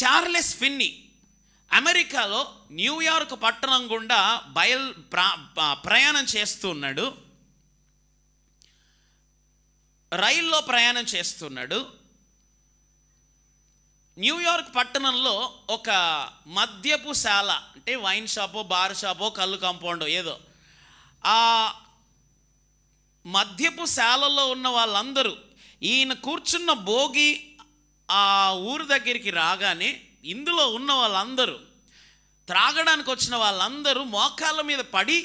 Charles Finny అమెరికాలో New York పట్టణం గుండా బయల్ ప్రయాణం చేస్తున్నాడు రైల్లో ప్రయాణం చేస్తున్నాడు న్యూయార్క్ పట్టణంలో ఒక మద్యపు శాల అంటే వైన్ షాపో బార్ షాపో కళ్ళు కాంపౌండ్ ఏదో ఆ మద్యపు శాలలో ఉన్న వాళ్ళందరూ ఈయన కూర్చున్న భోగి ఆ ఊరు దగ్గరికి రాగానే ఇందులో ఉన్న వాళ్ళందరూ త్రాగడానికి వచ్చిన వాళ్ళందరూ మోకాళ్ళ మీద పడి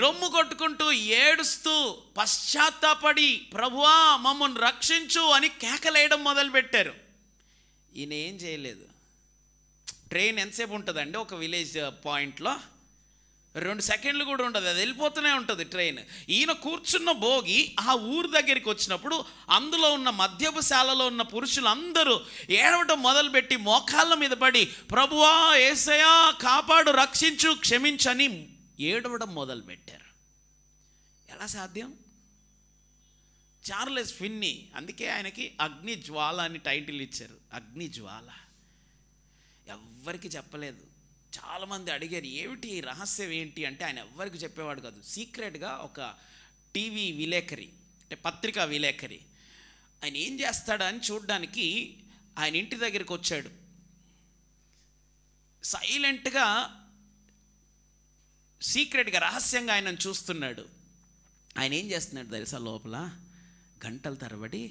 రొమ్ము కొట్టుకుంటూ ఏడుస్తూ పశ్చాత్తాపడి ప్రభువా మమ్మల్ని రక్షించు అని కేకలేయడం మొదలుపెట్టారు ఈయన ఏం చేయలేదు ట్రైన్ ఎంతసేపు ఉంటుందండి ఒక విలేజ్ పాయింట్లో రెండు సెకండ్లు కూడా ఉండదు అది వెళ్ళిపోతూనే ఉంటుంది ట్రైన్ ఈయన కూర్చున్న భోగి ఆ ఊరు దగ్గరికి వచ్చినప్పుడు అందులో ఉన్న మద్యపు శాలలో ఉన్న పురుషులందరూ ఏడవటం మొదలుపెట్టి మోకాళ్ళ మీద పడి ప్రభువా ఏసయా కాపాడు రక్షించు క్షమించని ఏడవడం మొదలుపెట్టారు ఎలా సాధ్యం చార్లెస్ ఫిన్ని అందుకే ఆయనకి అగ్ని జ్వాల అని టైటిల్ ఇచ్చారు అగ్ని జ్వాల ఎవ్వరికి చెప్పలేదు చాలామంది అడిగారు ఏమిటి రహస్యం ఏంటి అంటే ఆయన ఎవ్వరికి చెప్పేవాడు కాదు సీక్రెట్గా ఒక టీవీ విలేకరి అంటే పత్రికా విలేకరి ఆయన ఏం చేస్తాడని చూడడానికి ఆయన ఇంటి దగ్గరికి వచ్చాడు సైలెంట్గా సీక్రెట్గా రహస్యంగా ఆయనను చూస్తున్నాడు ఆయన ఏం చేస్తున్నాడు తెలుసా లోపల గంటల తరబడి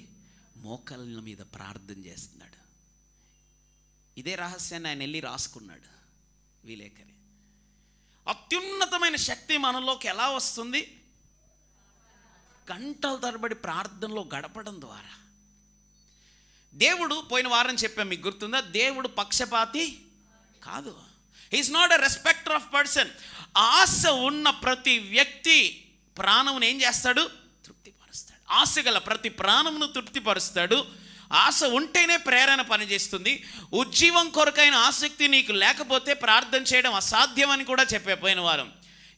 మోకాళ్ళ మీద ప్రార్థన చేస్తున్నాడు ఇదే రహస్యాన్ని ఆయన వెళ్ళి రాసుకున్నాడు విలేకరి అత్యున్నతమైన శక్తి మనలోకి ఎలా వస్తుంది గంటల తరబడి ప్రార్థనలో గడపడం ద్వారా దేవుడు పోయిన వారం చెప్పాం మీకు గుర్తుందా దేవుడు పక్షపాతి కాదు he's not a respecter of person ఆశ ఉన్న ప్రతి వ్యక్తి ప్రాణమును ఏం చేస్తాడు తృప్తిపరుస్తాడు ఆశ గల ప్రతి ప్రాణమును తృప్తిపరుస్తాడు ఆశ ఉంటేనే ప్రేరణ పనిచేస్తుంది ఉజ్జీవం కొరకైన ఆసక్తి నీకు లేకపోతే ప్రార్థన చేయడం అసాధ్యమని కూడా చెప్పిపోయిన వారం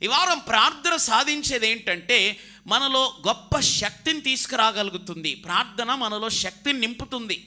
ఈ వారం ప్రార్థన సాధించేది ఏంటంటే మనలో గొప్ప శక్తిని తీసుకురాగలుగుతుంది ప్రార్థన మనలో శక్తిని నింపుతుంది